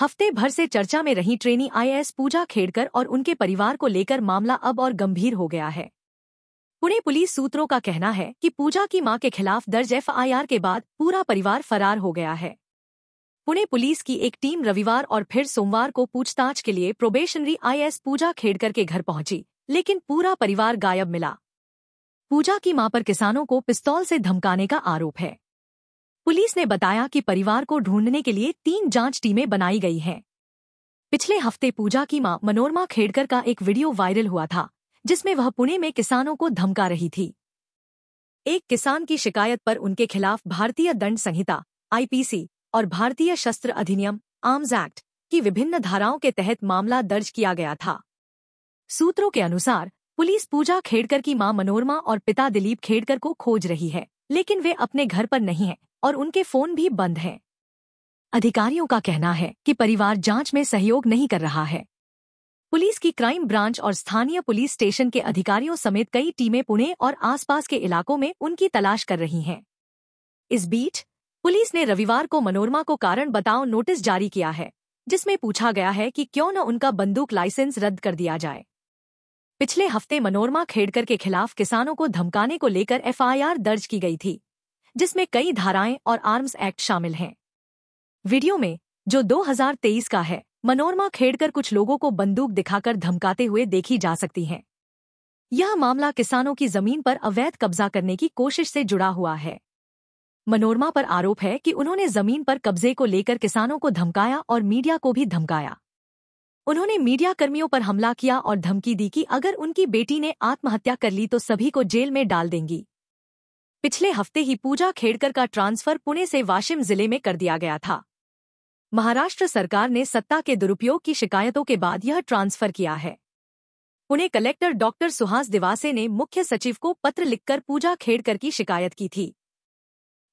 हफ्ते भर से चर्चा में रही ट्रेनी आईएएस पूजा खेड़कर और उनके परिवार को लेकर मामला अब और गंभीर हो गया है पुणे पुलिस सूत्रों का कहना है कि पूजा की मां के खिलाफ दर्ज एफआईआर के बाद पूरा परिवार फरार हो गया है पुणे पुलिस की एक टीम रविवार और फिर सोमवार को पूछताछ के लिए प्रोबेशनरी आईएएस पूजा खेड़कर के घर पहुंची लेकिन पूरा परिवार गायब मिला पूजा की मां पर किसानों को पिस्तौल से धमकाने का आरोप है पुलिस ने बताया कि परिवार को ढूंढने के लिए तीन जांच टीमें बनाई गई हैं पिछले हफ्ते पूजा की मां मनोरमा खेड़कर का एक वीडियो वायरल हुआ था जिसमें वह पुणे में किसानों को धमका रही थी एक किसान की शिकायत पर उनके खिलाफ भारतीय दंड संहिता आईपीसी और भारतीय शस्त्र अधिनियम आर्म्स एक्ट की विभिन्न धाराओं के तहत मामला दर्ज किया गया था सूत्रों के अनुसार पुलिस पूजा खेड़कर की मां मनोरमा और पिता दिलीप खेड़कर को खोज रही है लेकिन वे अपने घर पर नहीं हैं और उनके फोन भी बंद हैं अधिकारियों का कहना है कि परिवार जांच में सहयोग नहीं कर रहा है पुलिस की क्राइम ब्रांच और स्थानीय पुलिस स्टेशन के अधिकारियों समेत कई टीमें पुणे और आसपास के इलाकों में उनकी तलाश कर रही हैं इस बीच पुलिस ने रविवार को मनोरमा को कारण बताओ नोटिस जारी किया है जिसमें पूछा गया है कि क्यों न उनका बंदूक लाइसेंस रद्द कर दिया जाए पिछले हफ्ते मनोरमा खेड़कर के खिलाफ किसानों को धमकाने को लेकर एफआईआर दर्ज की गई थी जिसमें कई धाराएं और आर्म्स एक्ट शामिल हैं वीडियो में जो 2023 का है मनोरमा खेड़कर कुछ लोगों को बंदूक दिखाकर धमकाते हुए देखी जा सकती हैं यह मामला किसानों की जमीन पर अवैध कब्जा करने की कोशिश से जुड़ा हुआ है मनोरमा पर आरोप है कि उन्होंने जमीन पर कब्जे को लेकर किसानों को धमकाया और मीडिया को भी धमकाया उन्होंने मीडिया कर्मियों पर हमला किया और धमकी दी कि अगर उनकी बेटी ने आत्महत्या कर ली तो सभी को जेल में डाल देंगी पिछले हफ्ते ही पूजा खेड़कर का ट्रांसफर पुणे से वाशिम जिले में कर दिया गया था महाराष्ट्र सरकार ने सत्ता के दुरुपयोग की शिकायतों के बाद यह ट्रांसफर किया है पुणे कलेक्टर डॉक्टर सुहास दिवासे ने मुख्य सचिव को पत्र लिखकर पूजा खेड़कर की शिकायत की थी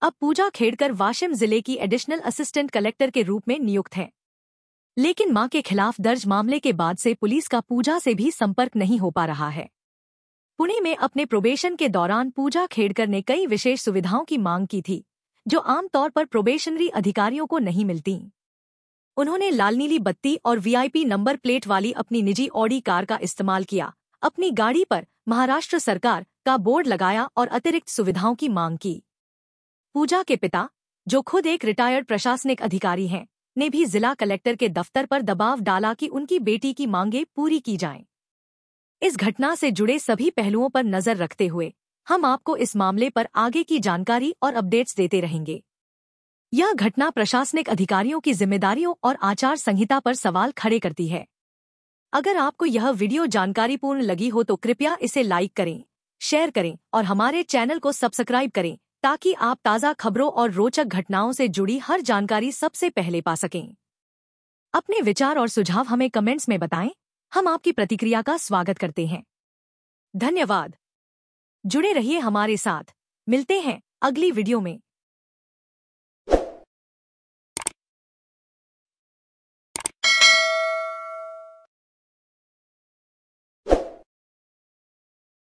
अब पूजा खेड़कर वाशिम जिले की एडिशनल असिस्टेंट कलेक्टर के रूप में नियुक्त हैं लेकिन मां के खिलाफ दर्ज मामले के बाद से पुलिस का पूजा से भी संपर्क नहीं हो पा रहा है पुणे में अपने प्रोबेशन के दौरान पूजा खेड़कर ने कई विशेष सुविधाओं की मांग की थी जो आमतौर पर प्रोबेशनरी अधिकारियों को नहीं मिलती उन्होंने लाल नीली बत्ती और वीआईपी नंबर प्लेट वाली अपनी निजी ऑडी कार का इस्तेमाल किया अपनी गाड़ी पर महाराष्ट्र सरकार का बोर्ड लगाया और अतिरिक्त सुविधाओं की मांग की पूजा के पिता जो खुद एक रिटायर्ड प्रशासनिक अधिकारी हैं ने भी जिला कलेक्टर के दफ्तर पर दबाव डाला कि उनकी बेटी की मांगे पूरी की जाएं। इस घटना से जुड़े सभी पहलुओं पर नजर रखते हुए हम आपको इस मामले पर आगे की जानकारी और अपडेट्स देते रहेंगे यह घटना प्रशासनिक अधिकारियों की जिम्मेदारियों और आचार संहिता पर सवाल खड़े करती है अगर आपको यह वीडियो जानकारीपूर्ण लगी हो तो कृपया इसे लाइक करें शेयर करें और हमारे चैनल को सब्सक्राइब करें ताकि आप ताज़ा खबरों और रोचक घटनाओं से जुड़ी हर जानकारी सबसे पहले पा सकें अपने विचार और सुझाव हमें कमेंट्स में बताएं हम आपकी प्रतिक्रिया का स्वागत करते हैं धन्यवाद जुड़े रहिए हमारे साथ मिलते हैं अगली वीडियो में